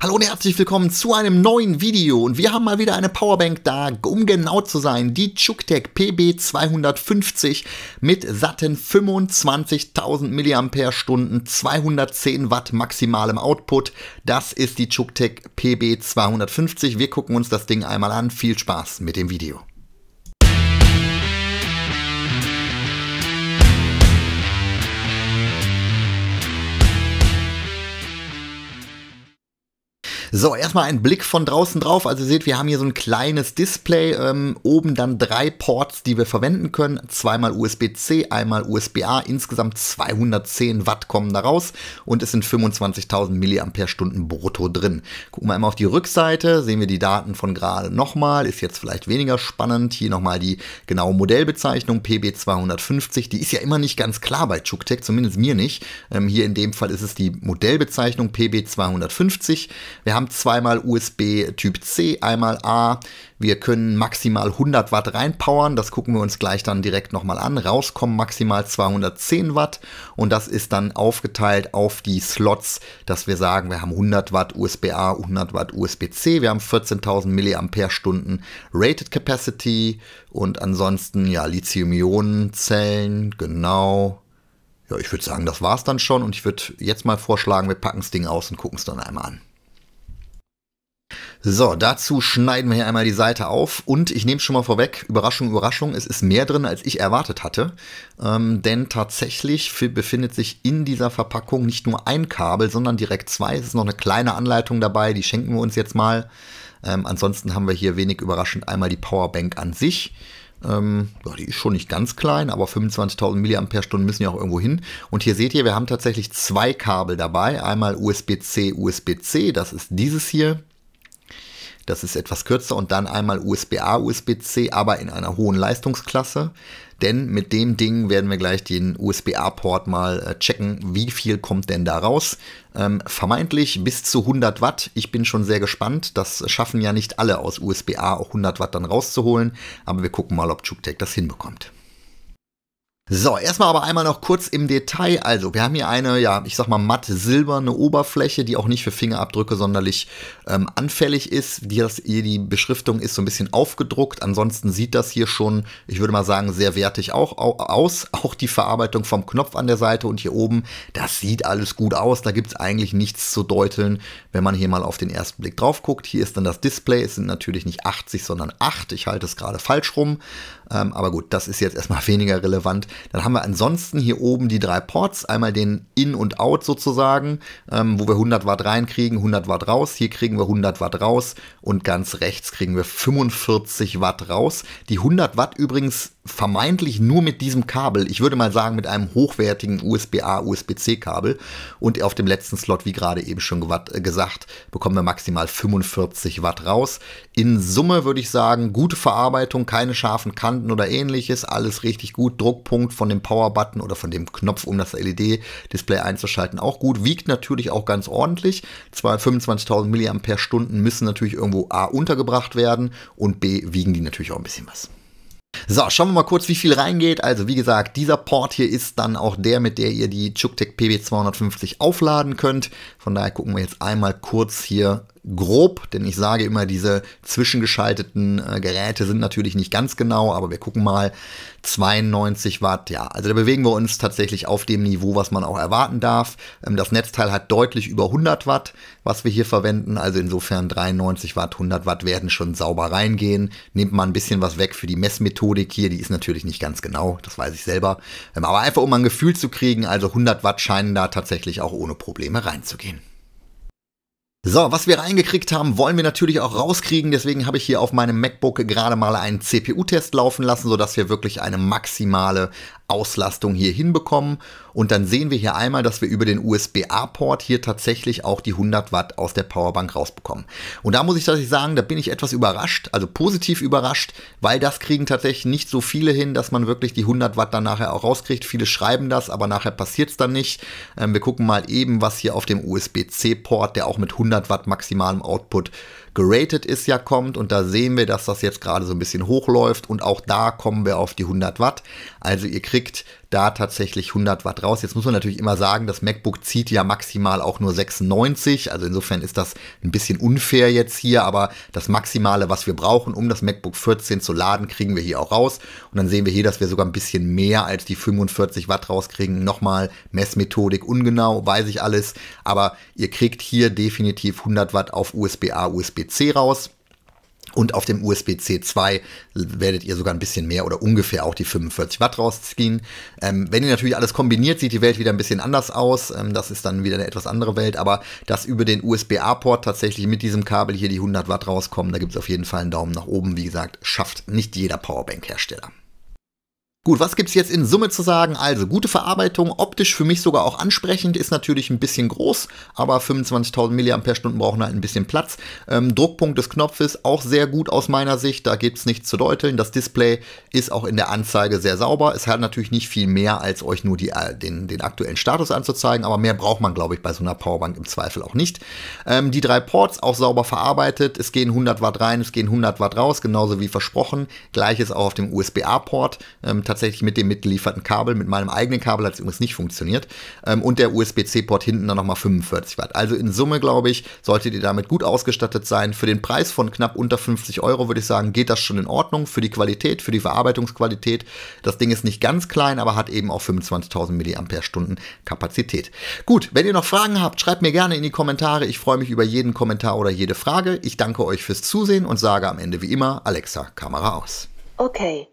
Hallo und herzlich willkommen zu einem neuen Video und wir haben mal wieder eine Powerbank da, um genau zu sein, die Chuktek PB250 mit satten 25.000 mAh, 210 Watt maximalem Output. Das ist die Chuktek PB250. Wir gucken uns das Ding einmal an. Viel Spaß mit dem Video. So, erstmal ein Blick von draußen drauf. Also ihr seht, wir haben hier so ein kleines Display. Ähm, oben dann drei Ports, die wir verwenden können. Zweimal USB-C, einmal USB-A. Insgesamt 210 Watt kommen da raus und es sind 25.000 mAh brutto drin. Gucken wir einmal auf die Rückseite, sehen wir die Daten von gerade nochmal. Ist jetzt vielleicht weniger spannend. Hier nochmal die genaue Modellbezeichnung PB250. Die ist ja immer nicht ganz klar bei ChukTech, zumindest mir nicht. Ähm, hier in dem Fall ist es die Modellbezeichnung PB250. Wir haben zweimal USB Typ C, einmal A. Wir können maximal 100 Watt reinpowern. Das gucken wir uns gleich dann direkt nochmal an. Rauskommen maximal 210 Watt. Und das ist dann aufgeteilt auf die Slots, dass wir sagen, wir haben 100 Watt USB A, 100 Watt USB C. Wir haben 14.000 mAh Rated Capacity. Und ansonsten, ja, Lithium-Ionen-Zellen, genau. Ja, ich würde sagen, das war's dann schon und ich würde jetzt mal vorschlagen, wir packen das Ding aus und gucken es dann einmal an. So, dazu schneiden wir hier einmal die Seite auf und ich nehme schon mal vorweg, Überraschung, Überraschung, es ist mehr drin, als ich erwartet hatte, ähm, denn tatsächlich befindet sich in dieser Verpackung nicht nur ein Kabel, sondern direkt zwei. Es ist noch eine kleine Anleitung dabei, die schenken wir uns jetzt mal. Ähm, ansonsten haben wir hier wenig überraschend einmal die Powerbank an sich. Ähm, ja, die ist schon nicht ganz klein, aber 25.000 mAh müssen ja auch irgendwo hin. Und hier seht ihr, wir haben tatsächlich zwei Kabel dabei. Einmal USB-C, USB-C, das ist dieses hier. Das ist etwas kürzer und dann einmal USB-A, USB-C, aber in einer hohen Leistungsklasse. Denn mit dem Ding werden wir gleich den USB-A-Port mal äh, checken, wie viel kommt denn da raus. Ähm, vermeintlich bis zu 100 Watt. Ich bin schon sehr gespannt. Das schaffen ja nicht alle aus USB-A auch 100 Watt dann rauszuholen. Aber wir gucken mal, ob ChukTech das hinbekommt. So, erstmal aber einmal noch kurz im Detail. Also, wir haben hier eine, ja, ich sag mal matt silberne Oberfläche, die auch nicht für Fingerabdrücke sonderlich ähm, anfällig ist. Die, das, die Beschriftung ist so ein bisschen aufgedruckt. Ansonsten sieht das hier schon, ich würde mal sagen, sehr wertig auch aus. Auch die Verarbeitung vom Knopf an der Seite und hier oben, das sieht alles gut aus. Da gibt's eigentlich nichts zu deuteln, wenn man hier mal auf den ersten Blick drauf guckt. Hier ist dann das Display. Es sind natürlich nicht 80, sondern 8. Ich halte es gerade falsch rum. Ähm, aber gut, das ist jetzt erstmal weniger relevant. Dann haben wir ansonsten hier oben die drei Ports. Einmal den In und Out sozusagen, ähm, wo wir 100 Watt reinkriegen, 100 Watt raus. Hier kriegen wir 100 Watt raus und ganz rechts kriegen wir 45 Watt raus. Die 100 Watt übrigens vermeintlich nur mit diesem Kabel, ich würde mal sagen mit einem hochwertigen USB-A, USB-C-Kabel und auf dem letzten Slot, wie gerade eben schon äh, gesagt, bekommen wir maximal 45 Watt raus. In Summe würde ich sagen, gute Verarbeitung, keine scharfen Kanten oder ähnliches, alles richtig gut. Druckpunkt von dem Power-Button oder von dem Knopf, um das LED-Display einzuschalten, auch gut. Wiegt natürlich auch ganz ordentlich. 25.000 mAh müssen natürlich irgendwo A untergebracht werden und B wiegen die natürlich auch ein bisschen was. So, schauen wir mal kurz, wie viel reingeht. Also wie gesagt, dieser Port hier ist dann auch der, mit der ihr die Chuktek PB250 aufladen könnt. Von daher gucken wir jetzt einmal kurz hier grob, denn ich sage immer, diese zwischengeschalteten äh, Geräte sind natürlich nicht ganz genau, aber wir gucken mal, 92 Watt, ja, also da bewegen wir uns tatsächlich auf dem Niveau, was man auch erwarten darf. Ähm, das Netzteil hat deutlich über 100 Watt, was wir hier verwenden, also insofern 93 Watt, 100 Watt werden schon sauber reingehen. Nehmt mal ein bisschen was weg für die Messmethodik hier, die ist natürlich nicht ganz genau, das weiß ich selber, ähm, aber einfach um ein Gefühl zu kriegen, also 100 Watt scheinen da tatsächlich auch ohne Probleme reinzugehen. So, was wir reingekriegt haben, wollen wir natürlich auch rauskriegen. Deswegen habe ich hier auf meinem MacBook gerade mal einen CPU-Test laufen lassen, sodass wir wirklich eine maximale Auslastung hier hinbekommen. Und dann sehen wir hier einmal, dass wir über den USB-A-Port hier tatsächlich auch die 100 Watt aus der Powerbank rausbekommen. Und da muss ich tatsächlich sagen, da bin ich etwas überrascht, also positiv überrascht, weil das kriegen tatsächlich nicht so viele hin, dass man wirklich die 100 Watt dann nachher auch rauskriegt. Viele schreiben das, aber nachher passiert es dann nicht. Ähm, wir gucken mal eben, was hier auf dem USB-C-Port, der auch mit 100 Watt maximalem Output Gerated ist ja kommt und da sehen wir, dass das jetzt gerade so ein bisschen hochläuft und auch da kommen wir auf die 100 Watt. Also ihr kriegt da tatsächlich 100 Watt raus. Jetzt muss man natürlich immer sagen, das MacBook zieht ja maximal auch nur 96, also insofern ist das ein bisschen unfair jetzt hier, aber das Maximale, was wir brauchen, um das MacBook 14 zu laden, kriegen wir hier auch raus. Und dann sehen wir hier, dass wir sogar ein bisschen mehr als die 45 Watt rauskriegen. Nochmal Messmethodik ungenau, weiß ich alles, aber ihr kriegt hier definitiv 100 Watt auf USB-A, USB-C raus. Und auf dem USB-C 2 werdet ihr sogar ein bisschen mehr oder ungefähr auch die 45 Watt rausziehen. Ähm, wenn ihr natürlich alles kombiniert, sieht die Welt wieder ein bisschen anders aus. Ähm, das ist dann wieder eine etwas andere Welt. Aber dass über den USB-A-Port tatsächlich mit diesem Kabel hier die 100 Watt rauskommen, da gibt es auf jeden Fall einen Daumen nach oben. Wie gesagt, schafft nicht jeder Powerbank-Hersteller. Gut, was es jetzt in Summe zu sagen? Also, gute Verarbeitung, optisch für mich sogar auch ansprechend, ist natürlich ein bisschen groß, aber 25.000 mAh brauchen halt ein bisschen Platz. Ähm, Druckpunkt des Knopfes auch sehr gut aus meiner Sicht, da gibt es nichts zu deuteln. Das Display ist auch in der Anzeige sehr sauber. Es hat natürlich nicht viel mehr, als euch nur die, äh, den, den aktuellen Status anzuzeigen, aber mehr braucht man, glaube ich, bei so einer Powerbank im Zweifel auch nicht. Ähm, die drei Ports auch sauber verarbeitet, es gehen 100 Watt rein, es gehen 100 Watt raus, genauso wie versprochen. Gleiches auch auf dem USB-A-Port. Ähm, tatsächlich mit dem mitgelieferten Kabel, mit meinem eigenen Kabel hat es übrigens nicht funktioniert. Ähm, und der USB-C-Port hinten dann nochmal 45 Watt. Also in Summe, glaube ich, solltet ihr damit gut ausgestattet sein. Für den Preis von knapp unter 50 Euro würde ich sagen, geht das schon in Ordnung. Für die Qualität, für die Verarbeitungsqualität. Das Ding ist nicht ganz klein, aber hat eben auch 25.000 mAh Kapazität. Gut, wenn ihr noch Fragen habt, schreibt mir gerne in die Kommentare. Ich freue mich über jeden Kommentar oder jede Frage. Ich danke euch fürs Zusehen und sage am Ende wie immer, Alexa, Kamera aus. Okay.